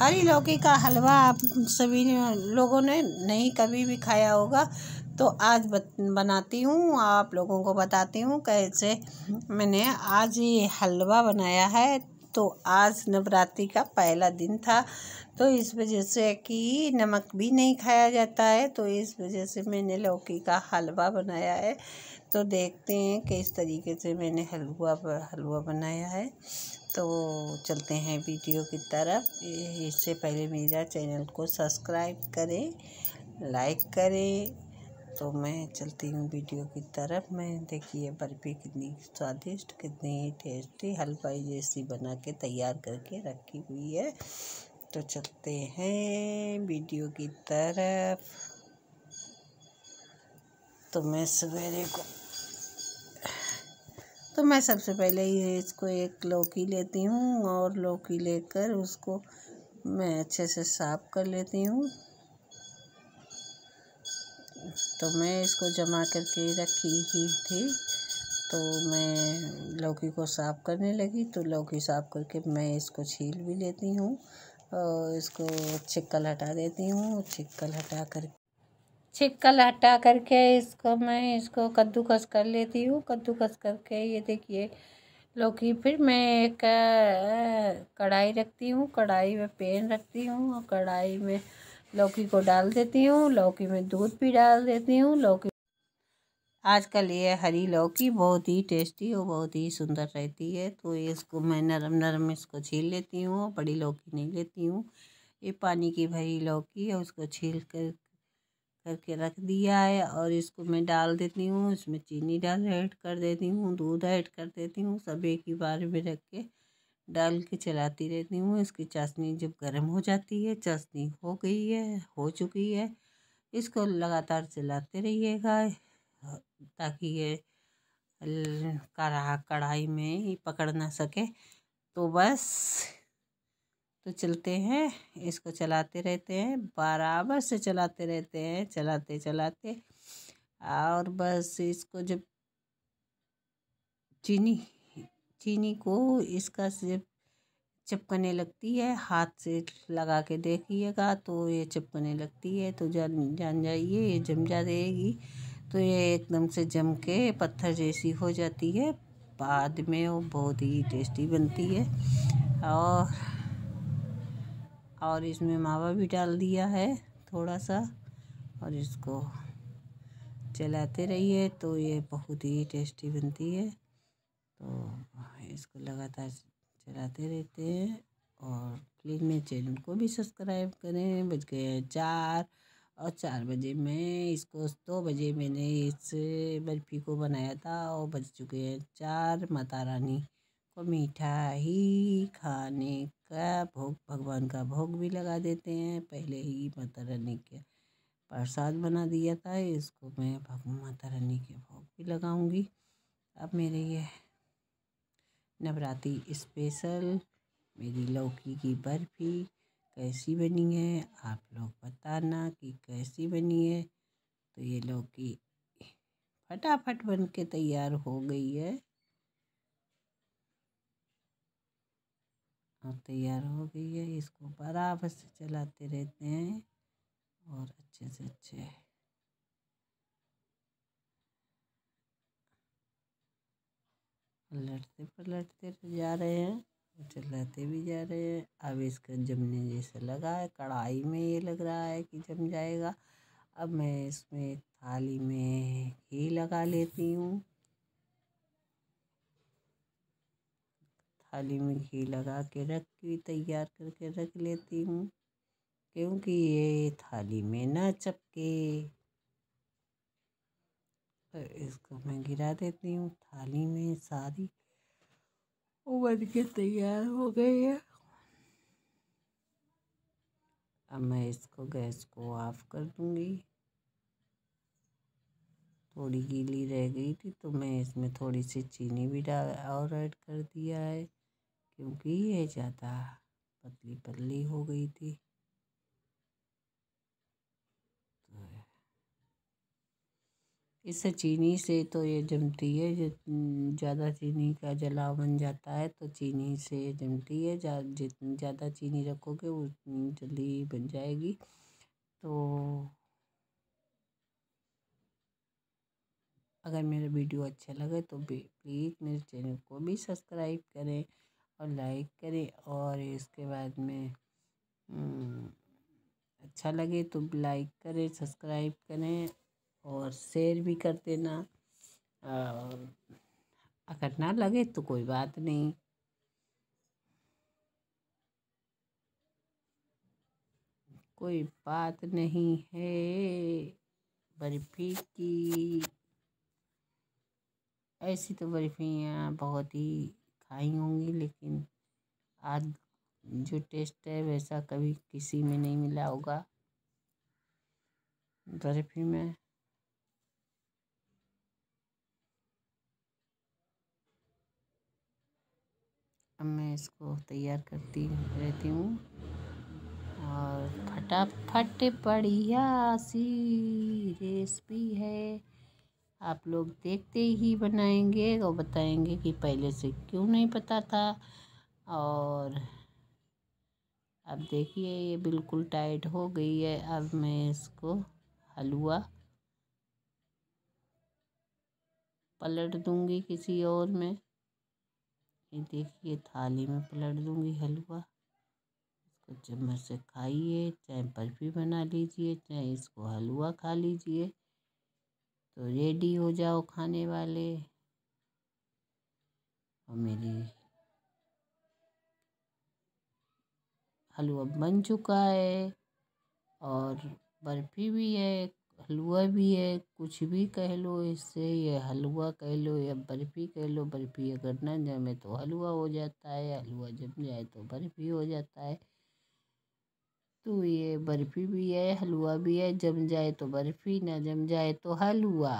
हरी लौकी का हलवा आप सभी लोगों ने नहीं कभी भी खाया होगा तो आज बनाती हूँ आप लोगों को बताती हूँ कैसे मैंने आज ये हलवा बनाया है तो आज नवरात्रि का पहला दिन था तो इस वजह से कि नमक भी नहीं खाया जाता है तो इस वजह से मैंने लौकी का हलवा बनाया है तो देखते हैं किस तरीके से मैंने हलवा हलवा बनाया है तो चलते हैं वीडियो की तरफ इससे पहले मेरा चैनल को सब्सक्राइब करें लाइक करें तो मैं चलती हूँ वीडियो की तरफ मैं देखिए बर्फ़ी कितनी स्वादिष्ट कितनी टेस्टी हलवाई जैसी बना के तैयार करके रखी हुई है तो चलते हैं वीडियो की तरफ तो मैं सवेरे को तो मैं सबसे पहले ये इसको एक लौकी लेती हूँ और लौकी लेकर उसको मैं अच्छे से साफ कर लेती हूँ तो मैं इसको जमा करके रखी ही थी तो मैं लौकी को साफ़ करने लगी तो लौकी साफ़ करके मैं इसको छील भी लेती हूँ और इसको छिक्कल हटा देती हूँ छिक्कल हटा कर छिक्कल हटा करके इसको मैं इसको कद्दूकस कर लेती हूँ कद्दूकस करके ये देखिए लौकी फिर मैं एक कढ़ाई रखती हूँ कढ़ाई में पेन रखती हूँ और कढ़ाई में लौकी को डाल देती हूँ लौकी में दूध भी डाल देती हूँ लौकी आजकल ये हरी लौकी बहुत ही टेस्टी और बहुत ही सुंदर रहती है तो इसको मैं नरम नरम इसको छील लेती हूँ बड़ी लौकी नहीं लेती हूँ ये पानी की भरी लौकी है उसको छील कर करके रख दिया है और इसको मैं डाल देती हूँ इसमें चीनी डाल ऐड कर देती हूँ दूध ऐड कर देती हूँ सब एक ही बार में रख के डाल के चलाती रहती हूँ इसकी चाशनी जब गर्म हो जाती है चाशनी हो गई है हो चुकी है इसको लगातार चलाते रहिएगा ताकि ये कढ़ाई में ही पकड़ ना सके तो बस तो चलते हैं इसको चलाते रहते हैं बराबर से चलाते रहते हैं चलाते चलाते और बस इसको जब चीनी चीनी को इसका से चिपकने लगती है हाथ से लगा के देखिएगा तो ये चिपकने लगती है तो जान जान जाइए ये जम जा देगी तो ये एकदम से जम के पत्थर जैसी हो जाती है बाद में वो बहुत ही टेस्टी बनती है और और इसमें मावा भी डाल दिया है थोड़ा सा और इसको चलाते रहिए तो ये बहुत ही टेस्टी बनती है तो इसको लगातार चलाते रहते हैं और प्लीज़ मेरे चैनल को भी सब्सक्राइब करें बज गए चार और चार बजे मैं इसको दो बजे मैंने इस बर्फ़ी को बनाया था और बज चुके हैं चार माता रानी को मीठा ही खाने का भोग भगवान का भोग भी लगा देते हैं पहले ही माता रानी के प्रसाद बना दिया था इसको मैं माता रानी के भोग भी लगाऊंगी अब मेरे ये नवरात्रि स्पेशल मेरी लौकी की बर्फ़ी कैसी बनी है आप लोग बताना कि कैसी बनी है तो ये लौकी फटाफट बन के तैयार हो गई है और तैयार हो गई है इसको बराबर से चलाते रहते हैं और अच्छे से अच्छे पलटते पलटते जा रहे हैं चलाते भी जा रहे हैं अब इसका जमने जैसे लगा है कढ़ाई में ये लग रहा है कि जम जाएगा अब मैं इसमें थाली में घी लगा लेती हूँ थाली में घी लगा के रख के तैयार करके रख लेती हूँ क्योंकि ये थाली में ना चपके तो इसको मैं गिरा देती हूँ थाली में सारी उबल के तैयार हो गई है अब मैं इसको गैस को ऑफ कर दूँगी थोड़ी गीली रह गई थी तो मैं इसमें थोड़ी सी चीनी भी डाल और ऐड कर दिया है क्योंकि ये ज़्यादा पतली पतली हो गई थी तो इससे चीनी से तो ये जमती है ज़्यादा चीनी का जला बन जाता है तो चीनी से जमती है जा, जितनी ज़्यादा चीनी रखोगे उतनी जल्दी बन जाएगी तो अगर मेरा वीडियो अच्छा लगे तो प्लीज़ मेरे चैनल को भी सब्सक्राइब करें और लाइक करें और इसके बाद में हम्म, अच्छा लगे तो लाइक करें सब्सक्राइब करें और शेयर भी कर देना और अगर ना लगे तो कोई बात नहीं कोई बात नहीं है बर्फ़ी की ऐसी तो बर्फ़ियाँ बहुत ही खाई होंगी लेकिन आज जो टेस्ट है वैसा कभी किसी में नहीं मिला होगा बर्फी में अब मैं इसको तैयार करती रहती हूँ और फटाफट बढ़िया सी रेसिपी है आप लोग देखते ही बनाएंगे और बताएंगे कि पहले से क्यों नहीं पता था और अब देखिए ये बिल्कुल टाइट हो गई है अब मैं इसको हलवा पलट दूंगी किसी और में ये देखिए थाली में पलट दूंगी हलवा इसको चम्मच से खाइए चाहे बर्फ़ी बना लीजिए चाहे इसको हलवा खा लीजिए तो रेडी हो जाओ खाने वाले और मेरी हलवा बन चुका है और बर्फ़ी भी है हलवा भी है कुछ भी कह लो इससे ये हलवा कह लो या बर्फ़ी कह लो बर्फ़ी अगर न जमे तो हलवा हो जाता है हलवा जम जाए तो बर्फ़ी हो जाता है तो ये बर्फ़ी भी है हलवा भी है जम जाए तो बर्फ़ी ना जम जाए तो हलवा